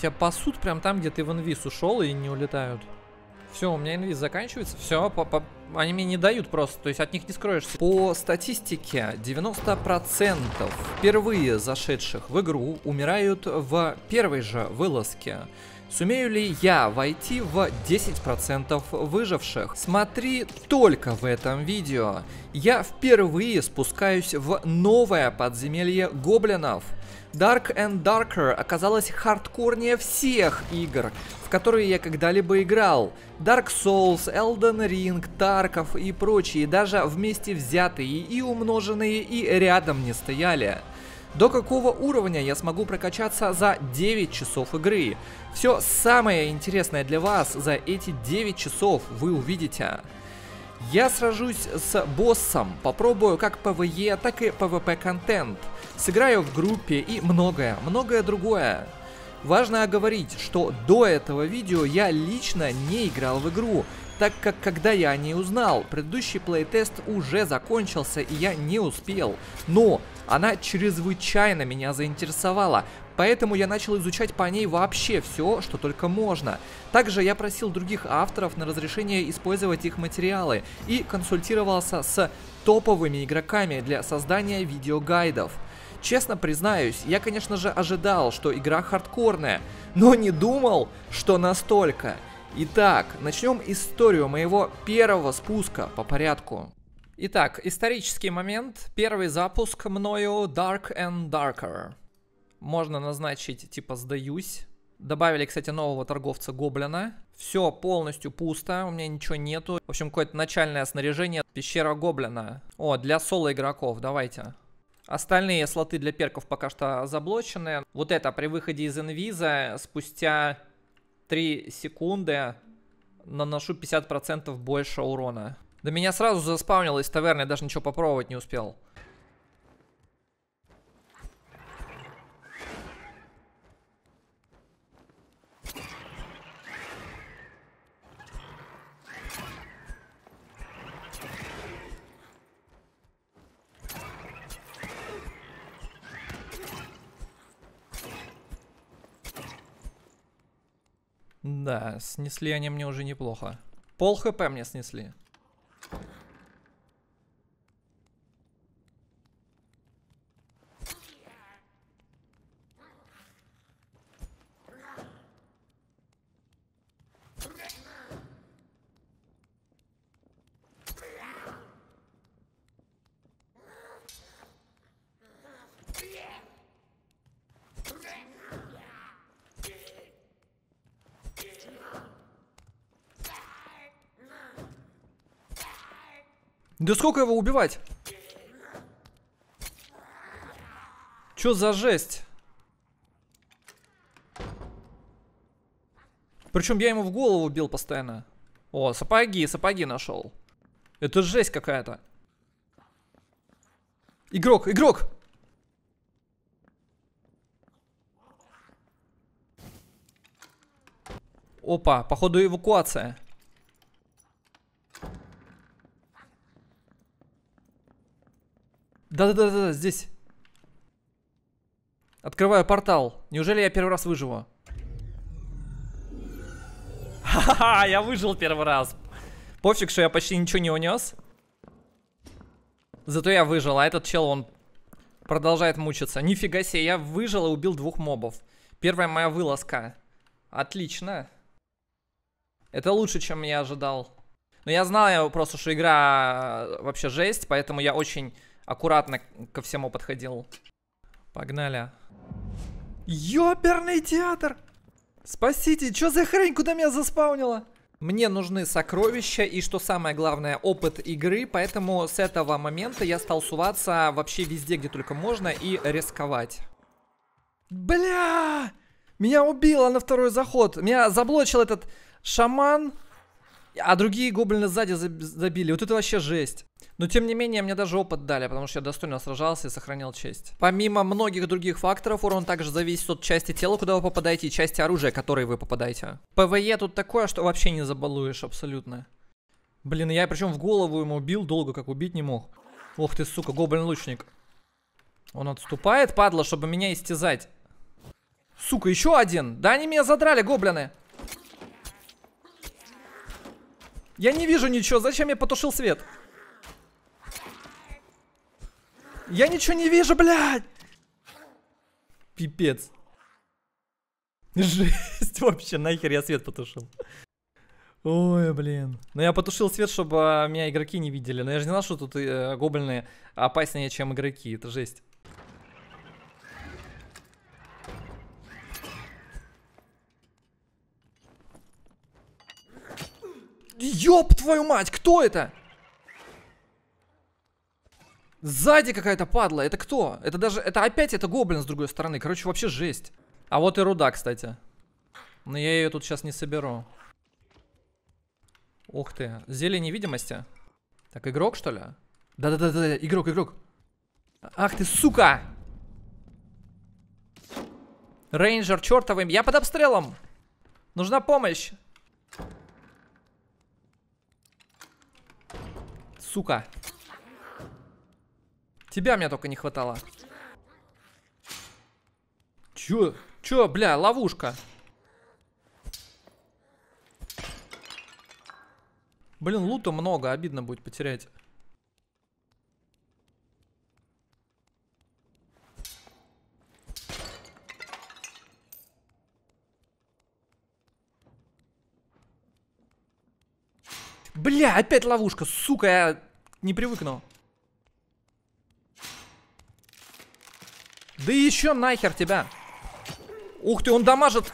Тебя пасут прям там, где ты в инвиз ушел и не улетают. Все, у меня инвиз заканчивается. Все, по -по они мне не дают просто, то есть от них не скроешься. По статистике, 90% впервые зашедших в игру умирают в первой же вылазке. Сумею ли я войти в 10% выживших? Смотри только в этом видео. Я впервые спускаюсь в новое подземелье гоблинов – Dark and Darker оказалась хардкорнее всех игр, в которые я когда-либо играл. Dark Souls, Elden Ring, Тарков и прочие даже вместе взятые и умноженные и рядом не стояли. До какого уровня я смогу прокачаться за 9 часов игры? Все самое интересное для вас за эти 9 часов вы увидите. Я сражусь с боссом, попробую как PvE, так и PvP контент – сыграю в группе и многое, многое другое. Важно оговорить, что до этого видео я лично не играл в игру, так как когда я о ней узнал, предыдущий плейтест уже закончился и я не успел. Но она чрезвычайно меня заинтересовала, поэтому я начал изучать по ней вообще все, что только можно. Также я просил других авторов на разрешение использовать их материалы и консультировался с топовыми игроками для создания видеогайдов. Честно признаюсь, я, конечно же, ожидал, что игра хардкорная, но не думал, что настолько. Итак, начнем историю моего первого спуска по порядку. Итак, исторический момент. Первый запуск мною Dark and Darker. Можно назначить типа «сдаюсь». Добавили, кстати, нового торговца Гоблина. Все полностью пусто, у меня ничего нету. В общем, какое-то начальное снаряжение. Пещера Гоблина. О, для соло игроков, давайте. Остальные слоты для перков пока что заблочены. Вот это при выходе из инвиза спустя 3 секунды наношу 50% больше урона. Да меня сразу заспавнилось в таверне, даже ничего попробовать не успел. Да, снесли они мне уже неплохо. Пол хп мне снесли. Да сколько его убивать? Чё за жесть? Причем я ему в голову бил постоянно. О, сапоги, сапоги нашел. Это жесть какая-то. Игрок, игрок! Опа, походу эвакуация. Да-да-да, здесь. Открываю портал. Неужели я первый раз выживу? Ха-ха, я выжил первый раз. Пофиг, что я почти ничего не унес. Зато я выжил, а этот чел, он продолжает мучиться. Нифига себе, я выжил и убил двух мобов. Первая моя вылазка. Отлично. Это лучше, чем я ожидал. Но я знал просто, что игра э, вообще жесть, поэтому я очень аккуратно ко всему подходил. Погнали. Ёперный театр! Спасите, что за хрень, куда меня заспаунило? Мне нужны сокровища и, что самое главное, опыт игры, поэтому с этого момента я стал суваться вообще везде, где только можно, и рисковать. Бля! Меня убило на второй заход. Меня заблочил этот шаман. А другие гоблины сзади забили. Вот это вообще жесть. Но тем не менее, мне даже опыт дали, потому что я достойно сражался и сохранил честь. Помимо многих других факторов, урон также зависит от части тела, куда вы попадаете, и части оружия, которой вы попадаете. ПВЕ тут такое, что вообще не забалуешь абсолютно. Блин, я причем в голову ему убил, долго как убить не мог. Ох ты, сука, гоблин-лучник. Он отступает, падла, чтобы меня истязать. Сука, еще один. Да они меня задрали, гоблины. Я не вижу ничего. Зачем я потушил свет? Я ничего не вижу, блядь! Пипец. Жесть вообще, нахер я свет потушил. Ой, блин. Но ну, я потушил свет, чтобы а, меня игроки не видели. Но я же не знал, что тут э, гоблины опаснее, чем игроки. Это жесть. Ёб твою мать, кто это? Сзади какая-то падла, это кто? Это даже, это опять это гоблин с другой стороны, короче, вообще жесть. А вот и руда, кстати. Но я ее тут сейчас не соберу. Ух ты, зелье невидимости. Так, игрок, что ли? Да-да-да-да, игрок, игрок. Ах ты, сука! Рейнджер чертовым, я под обстрелом! Нужна помощь! Сука. Тебя мне только не хватало. Чё? Чё, бля, ловушка. Блин, лута много, обидно будет потерять. Бля, опять ловушка, сука, я не привыкну. Да еще нахер тебя. Ух ты, он дамажит.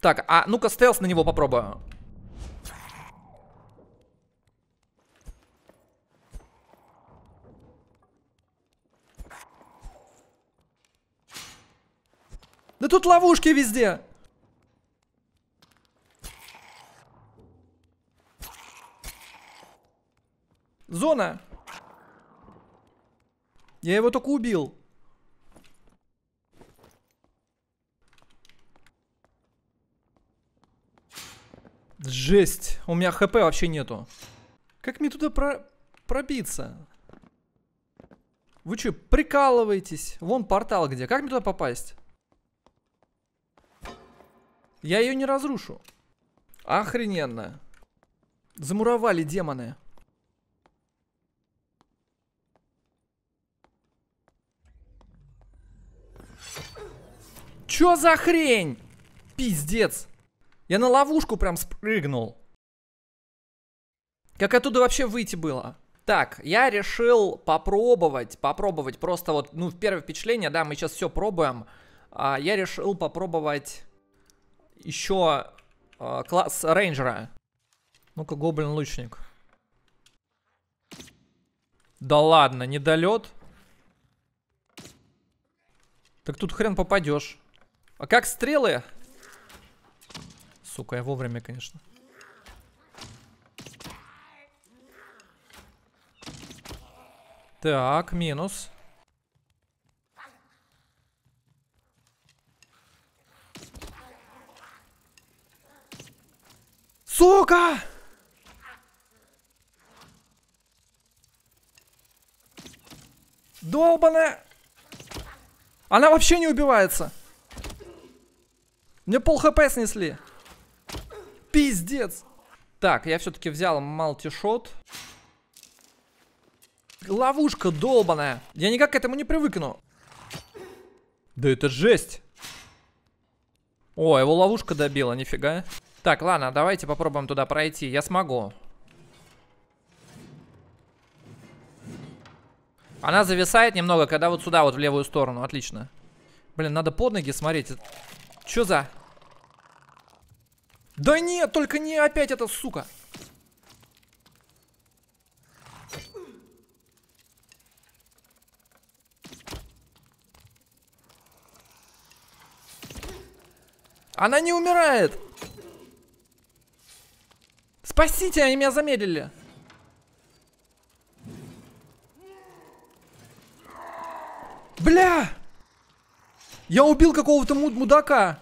Так, а ну-ка стелс на него попробую. тут ловушки везде! Зона! Я его только убил. Жесть. У меня хп вообще нету. Как мне туда про пробиться? Вы что, прикалываетесь? Вон портал где. Как мне туда попасть? Я ее не разрушу. Охрененно. Замуровали демоны. Чё за хрень? Пиздец. Я на ловушку прям спрыгнул. Как оттуда вообще выйти было? Так, я решил попробовать, попробовать просто вот, ну, в первое впечатление, да, мы сейчас все пробуем. А, я решил попробовать еще э, а, класс рейнджера. Ну-ка, гоблин-лучник. Да ладно, недолет. Так тут хрен попадешь. А как стрелы? Сука, я вовремя, конечно. Так, минус. Сука! Долбаная! Она вообще не убивается. Мне пол хп снесли. Пиздец. Так, я все-таки взял малтишот. Ловушка долбаная. Я никак к этому не привыкну. Да это жесть. О, его ловушка добила, нифига. Так, ладно, давайте попробуем туда пройти. Я смогу. Она зависает немного, когда вот сюда, вот в левую сторону. Отлично. Блин, надо под ноги смотреть. Чё за... Да нет, только не опять эта сука. Она не умирает. Спасите, они меня замедлили. Бля! Я убил какого-то муд мудака.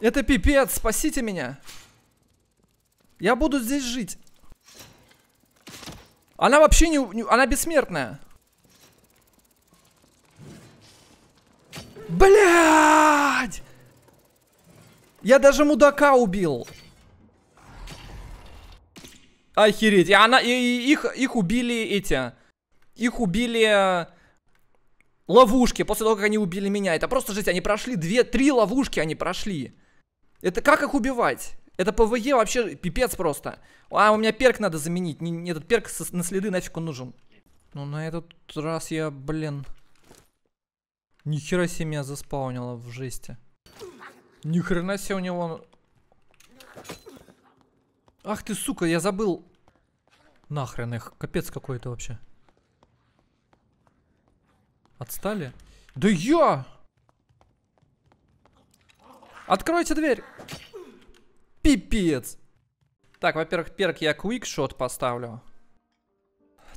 Это пипец, спасите меня. Я буду здесь жить. Она вообще не... не она бессмертная. Блядь! Я даже мудака убил. Охереть. И она... И, и, их, их убили эти... Их убили... Э, ловушки, после того, как они убили меня. Это просто жесть. Они прошли две, три ловушки они прошли. Это как их убивать? Это ПВЕ вообще пипец просто. А, у меня перк надо заменить. Не, не этот перк со, на следы нафиг он нужен. Ну, на этот раз я, блин... Нихера себе меня заспаунило в жести. Ни хрена себе у него... Ах ты, сука, я забыл. Нахрен их, капец какой-то вообще. Отстали? Да я! Откройте дверь! Пипец. Так, во-первых, перк я квикшот поставлю.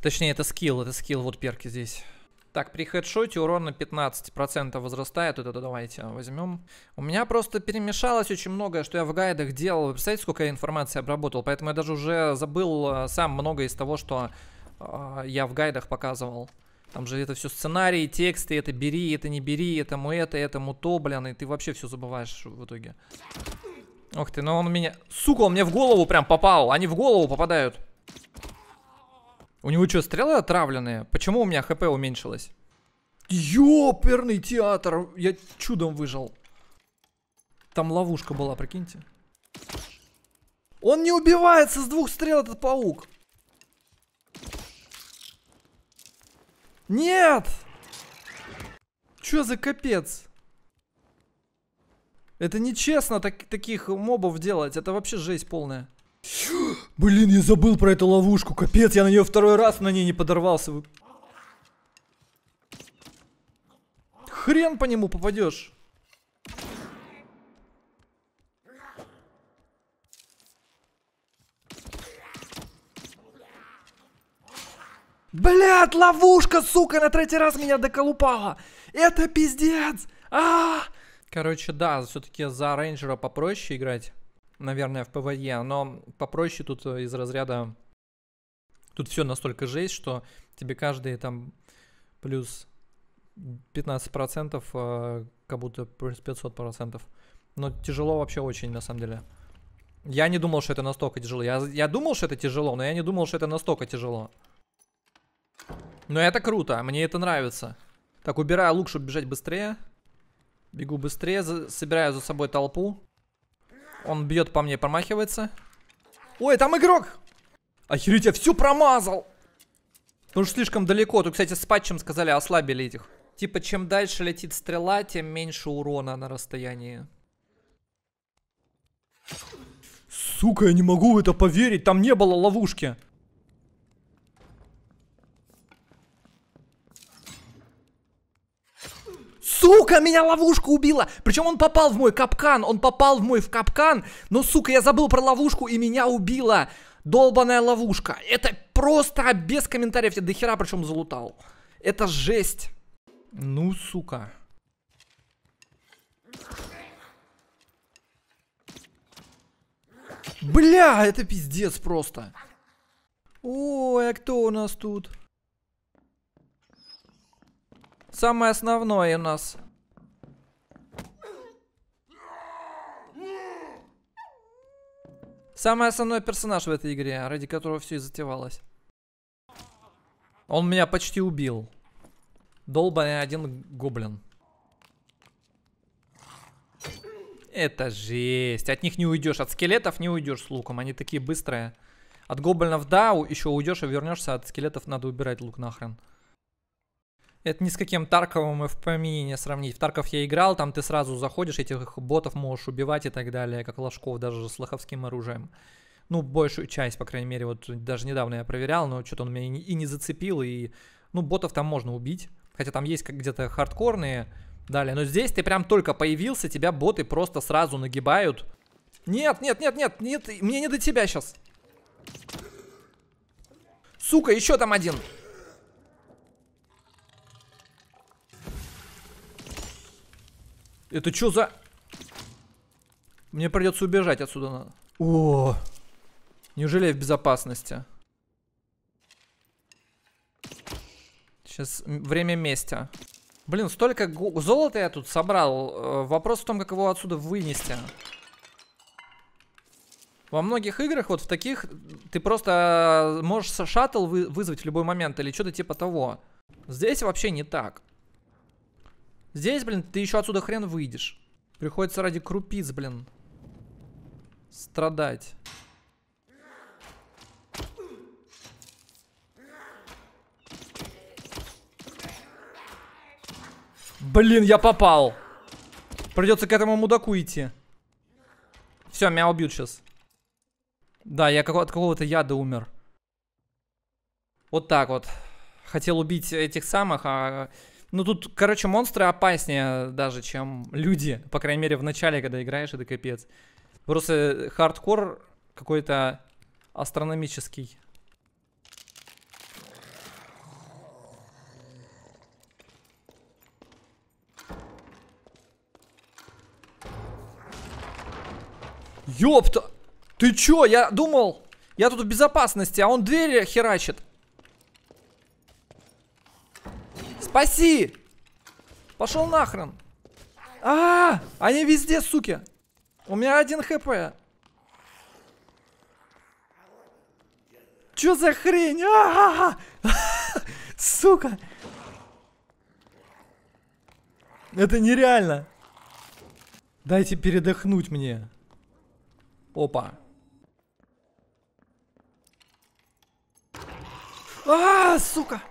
Точнее, это скилл, это скилл, вот перки здесь. Так, при хедшоте урон на 15% возрастает. Это давайте возьмем. У меня просто перемешалось очень многое, что я в гайдах делал. Вы представляете, сколько я информации обработал? Поэтому я даже уже забыл э, сам многое из того, что э, я в гайдах показывал. Там же это все сценарии, тексты, это бери, это не бери, этому это, этому то, блин, и ты вообще все забываешь в итоге. Ох ты, но он меня... Сука, он мне в голову прям попал. Они в голову попадают. У него что, стрелы отравленные? Почему у меня хп уменьшилось? Ёперный театр! Я чудом выжил. Там ловушка была, прикиньте. Он не убивается с двух стрел, этот паук. Нет! Чё за капец? Это нечестно так, таких мобов делать. Это вообще жесть полная. Блин, я забыл про эту ловушку. Капец, я на нее второй раз на ней не подорвался. Хрен по нему попадешь. Блять, ловушка, сука, на третий раз меня доколупала. Это пиздец. А, -а, -а. Короче, да, все-таки за рейнджера попроще играть, наверное, в ПВЕ, но попроще тут э, из разряда... Тут все настолько жесть, что тебе каждый там плюс 15%, э, как будто плюс 500%. Но тяжело вообще очень, на самом деле. Я не думал, что это настолько тяжело. Я, я думал, что это тяжело, но я не думал, что это настолько тяжело. Но это круто, мне это нравится. Так, убираю лук, чтобы бежать быстрее. Бегу быстрее, за собираю за собой толпу. Он бьет по мне, промахивается. Ой, там игрок! Охереть, я все промазал! Потому ну что слишком далеко. Тут, кстати, с патчем сказали, ослабили этих. Типа, чем дальше летит стрела, тем меньше урона на расстоянии. Сука, я не могу в это поверить, там не было ловушки. Сука, меня ловушка убила! Причем он попал в мой капкан, он попал в мой в капкан, но, сука, я забыл про ловушку и меня убила. Долбаная ловушка. Это просто без комментариев. Я дохера причем залутал. Это жесть. Ну, сука. Бля, это пиздец просто. Ой, а кто у нас тут? Самое основное у нас. Самый основной персонаж в этой игре, ради которого все и затевалось. Он меня почти убил. Долбаный один гоблин. Это жесть. От них не уйдешь. От скелетов не уйдешь с луком. Они такие быстрые. От гоблинов да, еще уйдешь и вернешься. А от скелетов надо убирать лук нахрен. Это ни с каким Тарковым и в помине не сравнить. В Тарков я играл, там ты сразу заходишь, этих ботов можешь убивать и так далее, как ложков даже с лоховским оружием. Ну, большую часть, по крайней мере, вот даже недавно я проверял, но что-то он меня и не зацепил, и... Ну, ботов там можно убить, хотя там есть где-то хардкорные далее. Но здесь ты прям только появился, тебя боты просто сразу нагибают. Нет, нет, нет, нет, нет, мне не до тебя сейчас. Сука, еще там один. Это что за... Мне придется убежать отсюда надо. О, неужели я в безопасности? Сейчас время мести. Блин, столько золота я тут собрал. Э, вопрос в том, как его отсюда вынести. Во многих играх, вот в таких, ты просто э, можешь шаттл вы вызвать в любой момент или что-то типа того. Здесь вообще не так. Здесь, блин, ты еще отсюда хрен выйдешь. Приходится ради крупиц, блин, страдать. Блин, я попал. Придется к этому мудаку идти. Все, меня убьют сейчас. Да, я от какого-то яда умер. Вот так вот. Хотел убить этих самых, а ну тут, короче, монстры опаснее даже, чем люди. По крайней мере, в начале, когда играешь, это капец. Просто хардкор какой-то астрономический. Ёпта! Ты чё? Я думал, я тут в безопасности, а он двери херачит. Спаси! Пошел нахрен! А, -а, а, они везде, суки! У меня один хп. Чё за хрень? А -а -а! Сука! Это нереально. Дайте передохнуть мне. Опа. А, сука!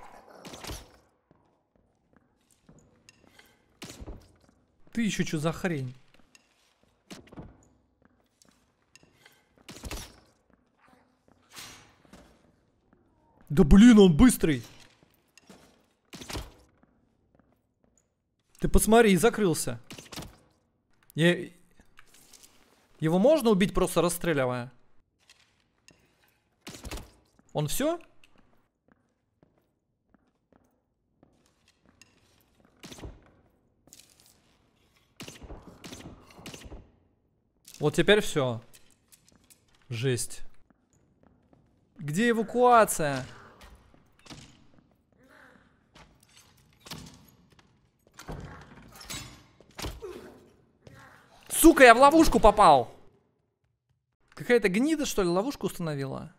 Ты еще что за хрень? Да блин, он быстрый! Ты посмотри, закрылся. Я... Его можно убить, просто расстреливая? Он все? Вот теперь все. Жесть. Где эвакуация? Сука, я в ловушку попал! Какая-то гнида, что ли, ловушку установила?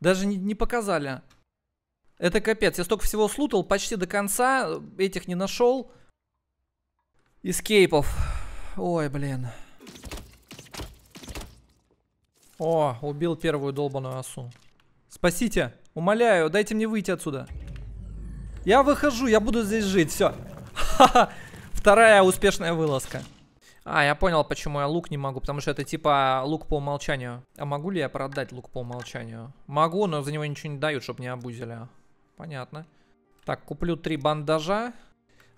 Даже не, не показали. Это капец. Я столько всего слутал, почти до конца. Э, этих не нашел. Эскейпов. Ой, блин. О, убил первую долбаную осу. Спасите! Умоляю, дайте мне выйти отсюда. Я выхожу, я буду здесь жить, все. Вторая успешная вылазка. А, я понял, почему я лук не могу, потому что это типа лук по умолчанию. А могу ли я продать лук по умолчанию? Могу, но за него ничего не дают, чтобы не обузили. Понятно. Так, куплю три бандажа.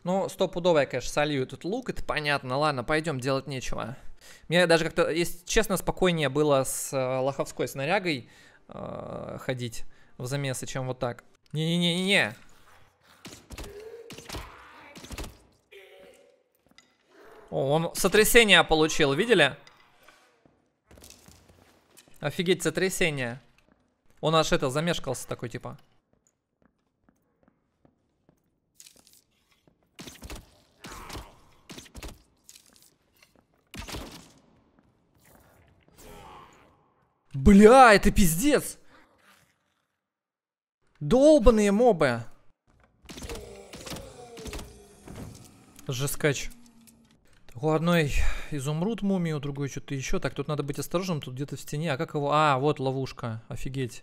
Ну, стопудово я, конечно, солью этот лук, это понятно. Ладно, пойдем, делать нечего. Мне даже как-то, если честно, спокойнее было с э, лоховской снарягой э, ходить в замесы, чем вот так. не не не не О, он сотрясение получил, видели? Офигеть, сотрясение. Он аж это замешкался такой, типа. Бля, это пиздец. Долбаные мобы. Жескач. У одной изумруд мумию, у другой что-то еще. Так, тут надо быть осторожным, тут где-то в стене. А как его... А, вот ловушка. Офигеть.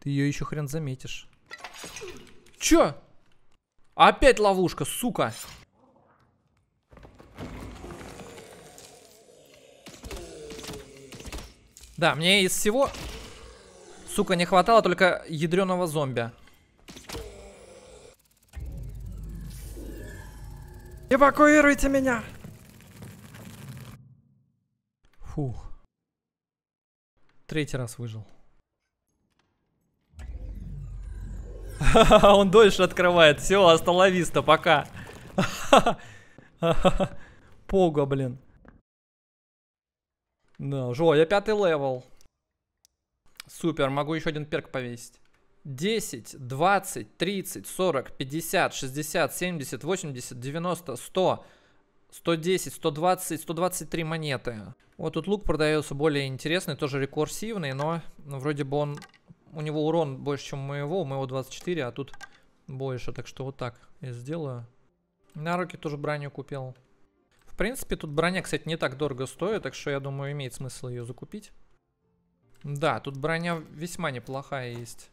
Ты ее еще хрен заметишь. Чё? Опять ловушка, сука. Да, мне из всего, сука, не хватало только ядреного зомби. Эвакуируйте меня! Фух. Третий раз выжил. Он дольше открывает. Все, остановиста, пока. Пога, блин. Да, уже, я пятый левел. Супер, могу еще один перк повесить. 10, 20, 30, 40, 50, 60, 70, 80, 90, 100, 110, 120, 123 монеты. Вот тут лук продается более интересный, тоже рекурсивный, но ну, вроде бы он... У него урон больше, чем у моего, у моего 24, а тут больше, так что вот так я сделаю. На руки тоже броню купил. В принципе, тут броня, кстати, не так дорого стоит, так что я думаю, имеет смысл ее закупить. Да, тут броня весьма неплохая есть.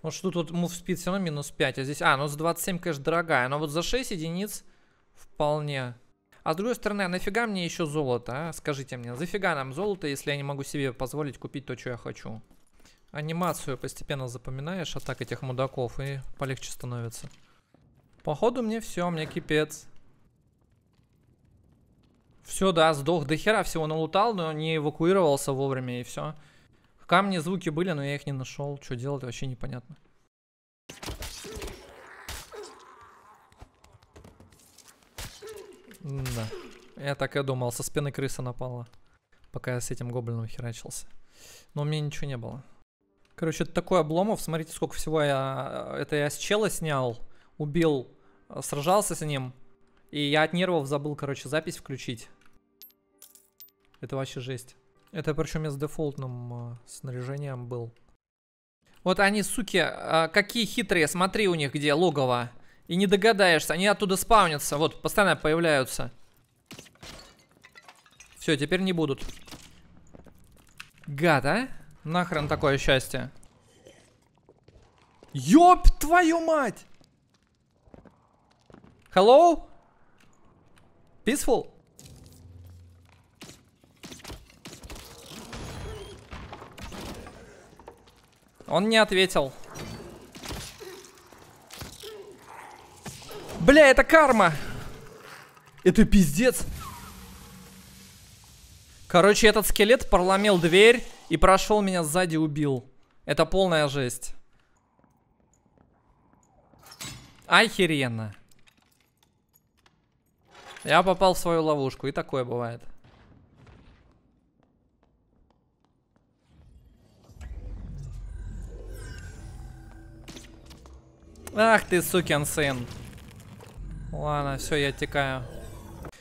Вот что тут move speed все равно минус 5, а здесь... А, ну за 27, конечно, дорогая, но вот за 6 единиц вполне. А с другой стороны, а нафига мне еще золото, а? Скажите мне, зафига нам золото, если я не могу себе позволить купить то, что я хочу? Анимацию постепенно запоминаешь, атак этих мудаков, и полегче становится. Походу мне все, мне кипец. Все, да, сдох до хера, всего налутал, но не эвакуировался вовремя и все. Камни звуки были, но я их не нашел. Что делать, вообще непонятно. Да. Я так и думал, со спины крыса напала. Пока я с этим гоблином херачился. Но у меня ничего не было. Короче, это такой обломов. Смотрите, сколько всего я... Э, это я с чела снял, убил, э, сражался с ним. И я от нервов забыл, короче, запись включить. Это вообще жесть. Это причем я с дефолтным э, снаряжением был. Вот они, суки, э, какие хитрые. Смотри у них где логово. И не догадаешься. Они оттуда спавнятся. Вот, постоянно появляются. Все, теперь не будут. Гад, а? Нахрен такое счастье. Ёб твою мать! Hello? Peaceful? Он не ответил. Бля, это карма! Это пиздец! Короче, этот скелет проломил дверь и прошел меня сзади убил. Это полная жесть. Охеренно. Я попал в свою ловушку, и такое бывает. Ах ты, сукин сын. Ладно, все, я оттекаю.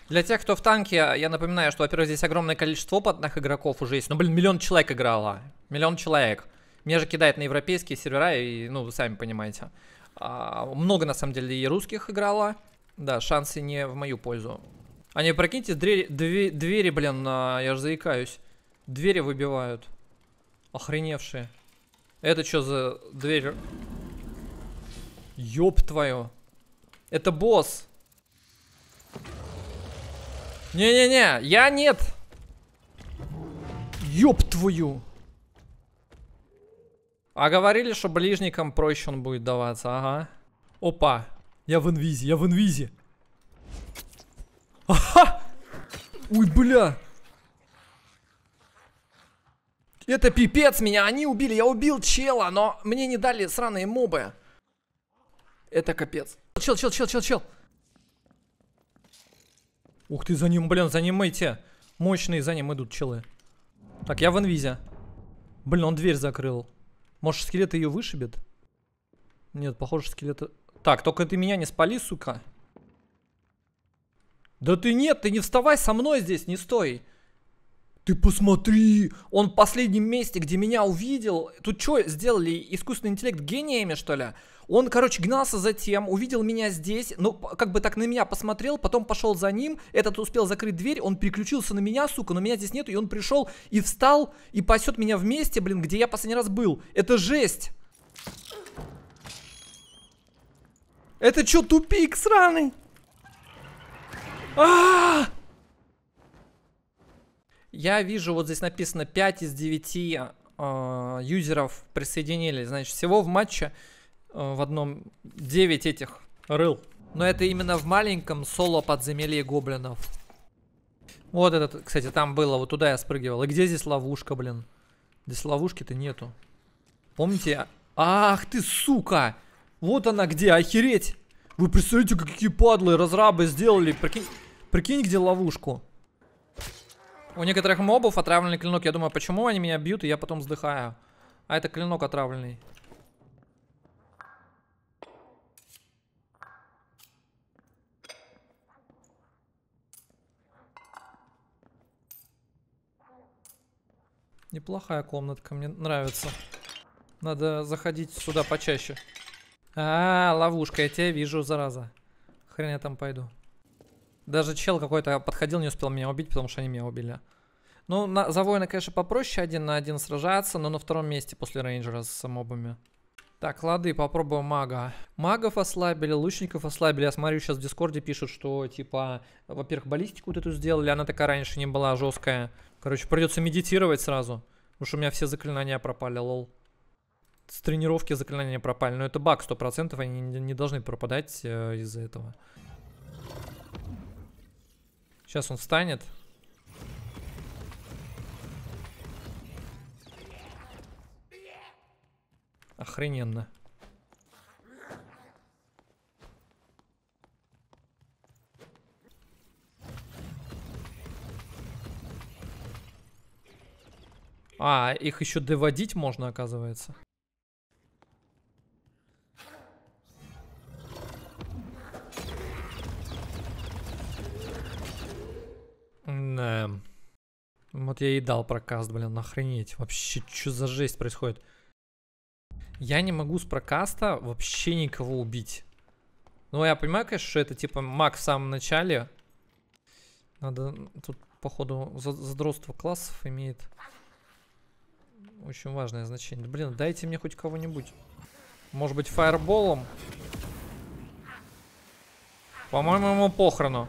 Для тех, кто в танке, я напоминаю, что, во-первых, здесь огромное количество опытных игроков уже есть. Ну, блин, миллион человек играло. Миллион человек. Меня же кидает на европейские сервера, и, ну, вы сами понимаете. А, много, на самом деле, и русских играло. Да, шансы не в мою пользу. А не, прокиньте, двери, двери, двери блин, я же заикаюсь. Двери выбивают. Охреневшие. Это что за дверь? Ёб твою. Это босс. Не-не-не, я нет. Ёб твою. А говорили, что ближникам проще он будет даваться, ага. Опа. Я в инвизе, я в инвизе. Ага! Ой, бля. Это пипец меня, они убили, я убил чела, но мне не дали сраные мобы. Это капец. Чел, чел, чел, чел, чел. Ух ты, за ним, блин, за ним эти. Мощные за ним идут челы. Так, я в инвизе. Блин, он дверь закрыл. Может, скелет ее вышибет? Нет, похоже, скелет... Так, только ты меня не спали, сука. Да ты нет, ты не вставай со мной здесь, не стой. Ты посмотри, он в последнем месте, где меня увидел. Тут что, сделали искусственный интеллект гениями, что ли? Он, короче, гнался за тем, увидел меня здесь, ну, как бы так на меня посмотрел, потом пошел за ним, этот успел закрыть дверь, он переключился на меня, сука, но меня здесь нету, и он пришел и встал, и пасет меня вместе, блин, где я последний раз был. Это жесть! Это что, тупик сраный? А, -а, -а, я вижу, вот здесь написано 5 из 9 э, а, юзеров присоединились. Значит, всего в матче э, в одном 9 этих рыл. Но это именно в маленьком соло подземелье гоблинов. Вот этот, кстати, там было, вот туда я спрыгивал. И где здесь ловушка, блин? Здесь ловушки-то нету. Помните? Ах ты, сука! Вот она где, охереть! Вы представляете, какие падлы разрабы сделали, прикинь, прикинь где ловушку. У некоторых мобов отравленный клинок. Я думаю, почему они меня бьют, и я потом вздыхаю. А это клинок отравленный. Неплохая комнатка, мне нравится. Надо заходить сюда почаще. А, -а ловушка, я тебя вижу, зараза. Хрен я там пойду. Даже чел какой-то подходил, не успел меня убить, потому что они меня убили. Ну, на, за воина, конечно, попроще один на один сражаться, но на втором месте после рейнджера с мобами. Так, лады, попробуем мага. Магов ослабили, лучников ослабили. Я смотрю, сейчас в Дискорде пишут, что, типа, во-первых, баллистику вот эту сделали, она такая раньше не была жесткая. Короче, придется медитировать сразу, потому что у меня все заклинания пропали, лол. С тренировки заклинания пропали, но это баг 100%, они не должны пропадать э, из-за этого. Сейчас он встанет. Охрененно. А, их еще доводить можно, оказывается. Блин, эм, вот я и дал прокаст, блин, охренеть. Вообще, что за жесть происходит? Я не могу с прокаста вообще никого убить. Ну, я понимаю, конечно, что это типа маг в самом начале. Надо... Тут, походу, задротство классов имеет очень важное значение. блин, дайте мне хоть кого-нибудь. Может быть, фаерболом? По-моему, ему похорону.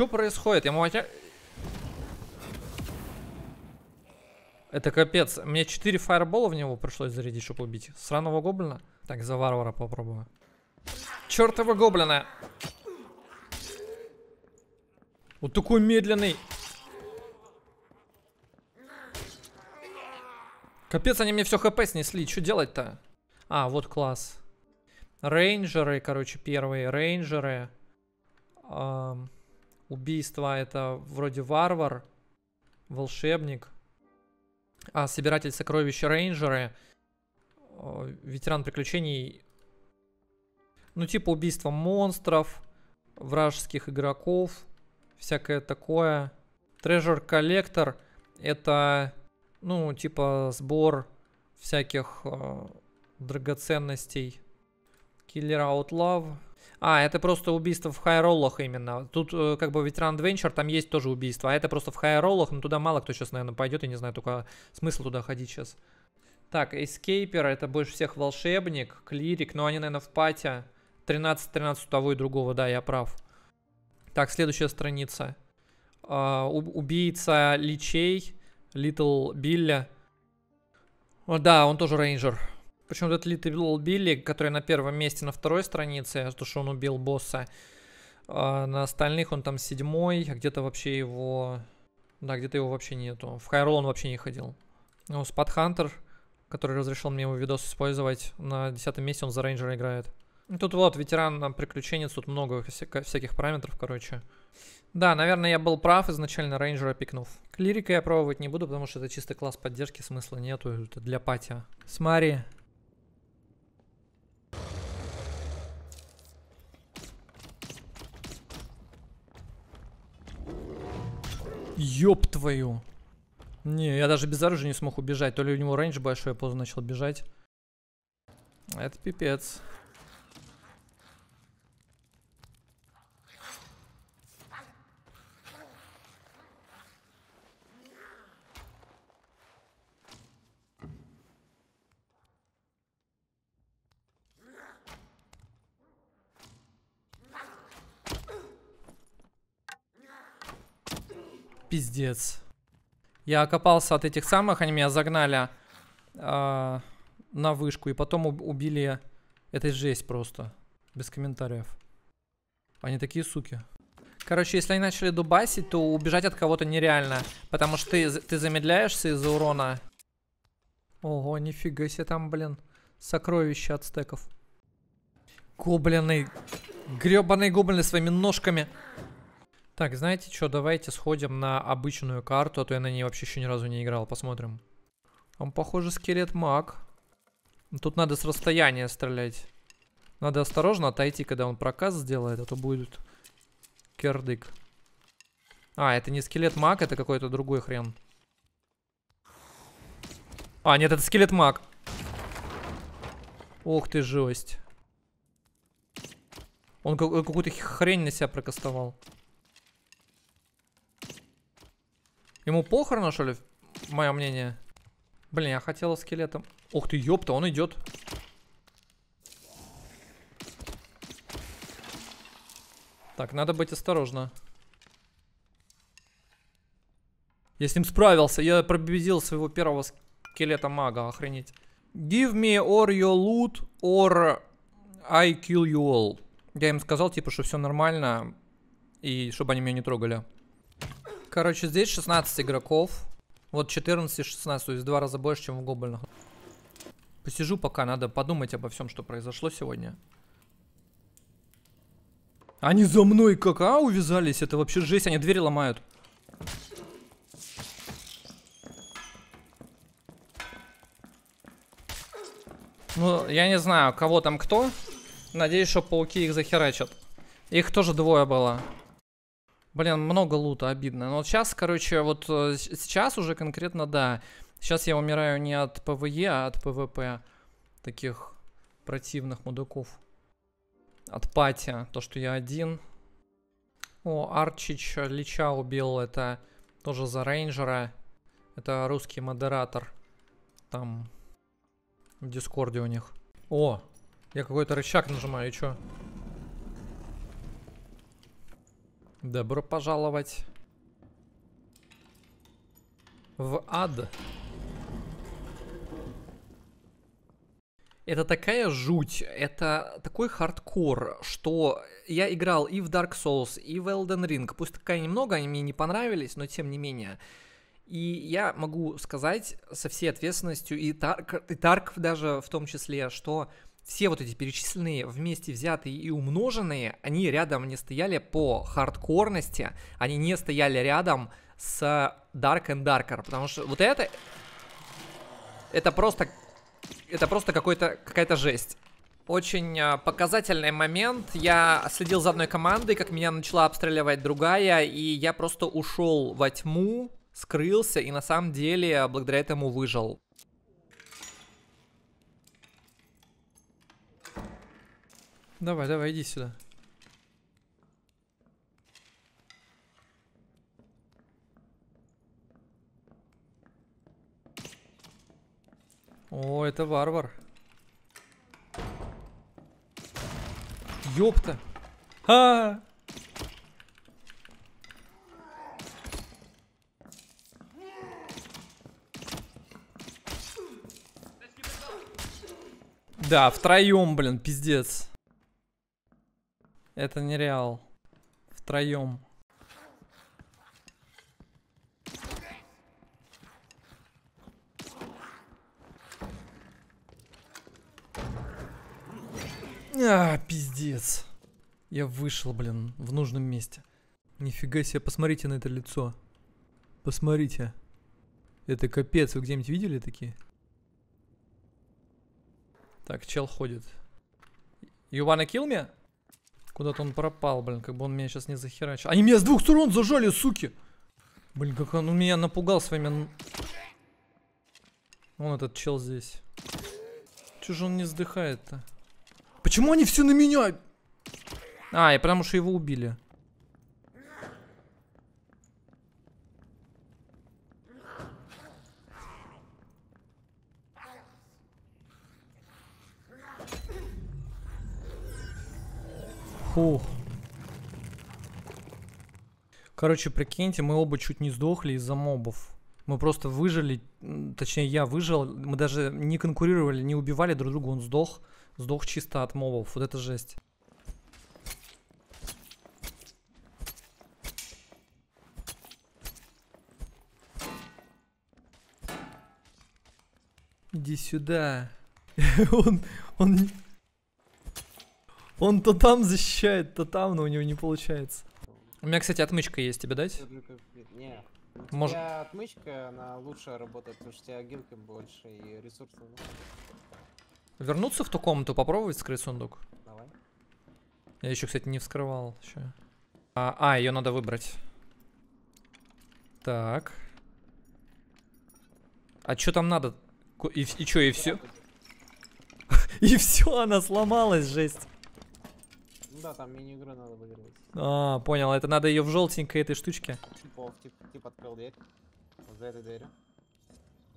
Что происходит? Я могу... Это капец. Мне 4 фаербола в него пришлось зарядить, чтобы убить. Сраного гоблина? Так, за варвара попробую. Чертовы гоблина! Вот такой медленный. Капец, они мне все хп снесли. Что делать-то? А, вот класс. Рейнджеры, короче, первые. Рейнджеры. Эм убийство это вроде варвар, волшебник, а собиратель сокровищ рейнджеры, э, ветеран приключений, ну типа убийство монстров, вражеских игроков, всякое такое. Treasure Коллектор это, ну типа сбор всяких э, драгоценностей. Киллер Out а, это просто убийство в хай роллах именно. Тут э, как бы ветеран Adventure, там есть тоже убийство, а это просто в хай роллах. но ну, туда мало кто сейчас, наверное, пойдет, я не знаю, только смысл туда ходить сейчас. Так, Эскейпер, это больше всех волшебник, клирик, но они, наверное, в пате. 13-13 того и другого, да, я прав. Так, следующая страница. Э, убийца Личей, Литл Билля. да, он тоже рейнджер. Причем этот Little Билли, который на первом месте на второй странице, то, что он убил босса, а на остальных он там седьмой, а где-то вообще его... Да, где-то его вообще нету. В Хайрол он вообще не ходил. Ну, Спад Хантер, который разрешил мне его видос использовать, на десятом месте он за рейнджера играет. Ну, тут вот, ветеран, приключенец, тут много всяких параметров, короче. Да, наверное, я был прав изначально рейнджера пикнув. Клирика я пробовать не буду, потому что это чисто класс поддержки, смысла нету, это для пати. Смотри, Ёб твою. Не, я даже без оружия не смог убежать. То ли у него рейндж большой, я поздно начал бежать. Это пипец. пиздец. Я окопался от этих самых, они меня загнали э, на вышку. И потом убили... Это жесть просто. Без комментариев. Они такие суки. Короче, если они начали дубасить, то убежать от кого-то нереально. Потому что ты, ты замедляешься из-за урона. Ого, нифига себе там, блин, сокровища от стеков. Гоблины. Гребаные гоблины своими ножками. Так, знаете что, давайте сходим на обычную карту, а то я на ней вообще еще ни разу не играл, посмотрим. Он, похоже, скелет маг. Тут надо с расстояния стрелять. Надо осторожно отойти, когда он проказ сделает, а то будет кердык. А, это не скелет маг, это какой-то другой хрен. А, нет, это скелет маг. Ох ты жесть. Он какую-то хрень на себя прокастовал. Ему похорону, что ли, мое мнение? Блин, я хотела скелетом. Ух ты, ёпта, он идет. Так, надо быть осторожно. Я с ним справился. Я победил своего первого скелета мага. Охренеть. Give me or your loot or I kill you all. Я им сказал, типа, что все нормально. И чтобы они меня не трогали. Короче, здесь 16 игроков. Вот 14 16, то есть в два раза больше, чем в гоблинах. Посижу пока, надо подумать обо всем, что произошло сегодня. Они за мной как, а, увязались? Это вообще жесть, они двери ломают. Ну, я не знаю, кого там кто. Надеюсь, что пауки их захерачат. Их тоже двое было. Блин, много лута, обидно. Но вот сейчас, короче, вот э, сейчас уже конкретно, да. Сейчас я умираю не от ПВЕ, а от ПВП. Таких противных мудаков. От пати, то, что я один. О, Арчич Лича убил, это тоже за рейнджера. Это русский модератор. Там в дискорде у них. О, я какой-то рычаг нажимаю, и чё? Добро пожаловать в ад. Это такая жуть, это такой хардкор, что я играл и в Dark Souls, и в Elden Ring, пусть такая немного, они мне не понравились, но тем не менее. И я могу сказать со всей ответственностью, и Тарк, и Тарк даже в том числе, что все вот эти перечисленные, вместе взятые и умноженные, они рядом не стояли по хардкорности, они не стояли рядом с Dark and Darker, потому что вот это... Это просто... Это просто какая-то жесть. Очень а, показательный момент. Я следил за одной командой, как меня начала обстреливать другая, и я просто ушел во тьму, скрылся и на самом деле благодаря этому выжил. Давай, давай, иди сюда. О, это варвар. Ёпта. А, -а, -а. Да, втроем, блин, пиздец. Это не реал. Втроем. А, пиздец. Я вышел, блин, в нужном месте. Нифига себе, посмотрите на это лицо. Посмотрите. Это капец, вы где-нибудь видели такие? Так, чел ходит. You wanna kill me? Куда-то он пропал, блин, как бы он меня сейчас не захерачил. Они меня с двух сторон зажали, суки! Блин, как он меня напугал своими... Вон этот чел здесь. Чего же он не сдыхает-то? Почему они все на меня? А, и потому что его убили. Фух. Короче, прикиньте, мы оба чуть не сдохли из-за мобов. Мы просто выжили, точнее я выжил, мы даже не конкурировали, не убивали друг друга, он сдох. Сдох чисто от мобов, вот это жесть. Иди сюда. он, он, он то там защищает, то там, но у него не получается. У меня, кстати, отмычка есть, тебе дать? Не. Может... У отмычка, она лучше работает, потому что у тебя гилки больше и ресурсов. Вернуться в ту комнату, попробовать вскрыть сундук? Давай. Я еще, кстати, не вскрывал. Еще. А, а, ее надо выбрать. Так. А что там надо? И, и что, и все? И все, она сломалась, жесть. Ну да, там мини-игру надо выигрывать. А, понял, это надо ее в желтенькой этой штучке. Типа, типа открыл дверь. Вот за этой дверью.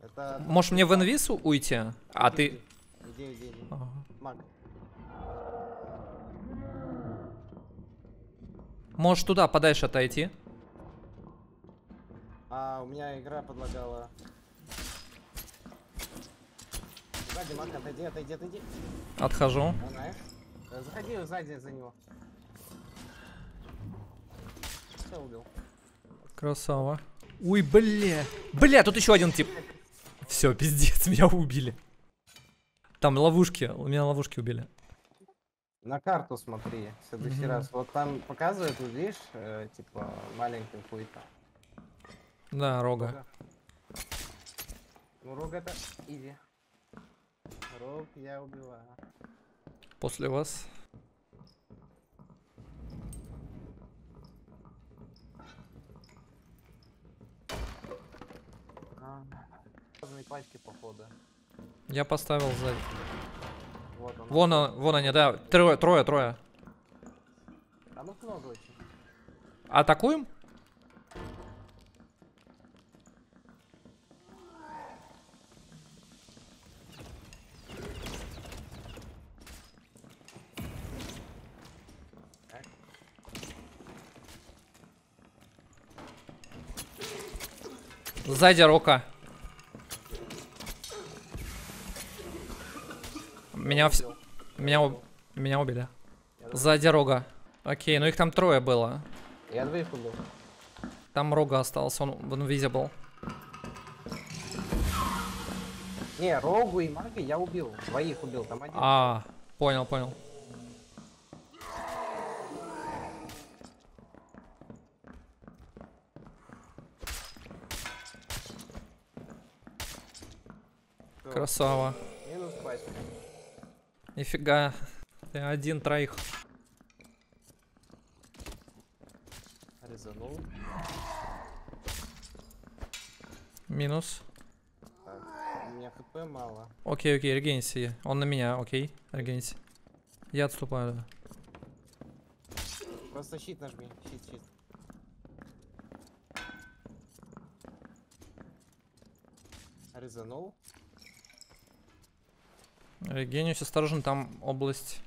Это... Можешь мне в инвиз уйти? А иди, ты... Иди, иди, иди. Ага. Маг. Можешь туда подальше отойти. А, у меня игра подлагала. Ради, Мак, отойди, отойди, отойди. Отхожу. Она, Э, заходи сзади за него. Все убил. Красава. Ой, бля. Бля, тут еще один тип. Все, пиздец, меня убили. Там ловушки, у меня ловушки убили. На карту смотри, в следующий mm -hmm. раз. Вот там показывают, вот видишь, э, типа маленькая хуйка. Да, рога. рога. Ну, рога это иди. Рог я убиваю после вас. пачки, походу. Я поставил сзади. Вот он. Вон, он, вон они, да. Трое, трое, трое. А ну много очень. Атакуем? Сзади рука. Меня все... Вс... Меня, уб... Меня убили. Сзади рога. Окей, ну их там трое было. Я двоих убил. Там рога остался, он invisible. Не, рогу и маги я убил. Двоих убил, там один. А, понял, понял. красава. Нифига, ты один троих. Резанул. Минус. Так, у меня хп мало. Окей, окей, регенси. Он на меня, окей, регенси. Я отступаю, да. Просто щит нажми, щит, щит. Резанул. Гениус, осторожен, там область.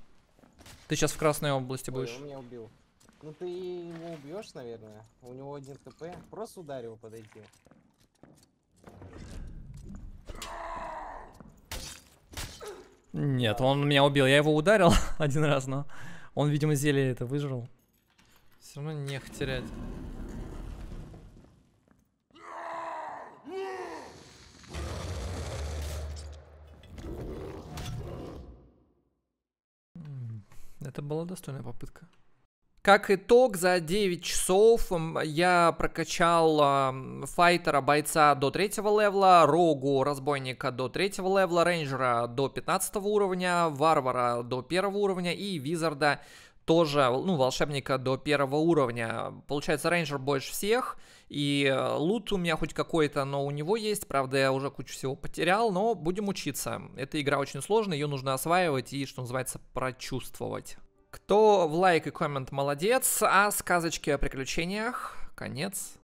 Ты сейчас в красной области Ой, будешь. он меня убил. Ну ты его убьешь, наверное. У него один ТП. Просто ударил, подойти. Нет, он меня убил. Я его ударил один раз, но он, видимо, зелье это выжрал. Все равно нех терять. достойная попытка. Как итог, за 9 часов я прокачал файтера, бойца до третьего левла, рогу, разбойника до третьего левла, рейнджера до 15 уровня, варвара до первого уровня и визарда тоже, ну, волшебника до первого уровня. Получается, рейнджер больше всех, и э, лут у меня хоть какой-то, но у него есть, правда, я уже кучу всего потерял, но будем учиться. Эта игра очень сложная, ее нужно осваивать и, что называется, прочувствовать. Кто в лайк и коммент молодец, а сказочки о приключениях конец.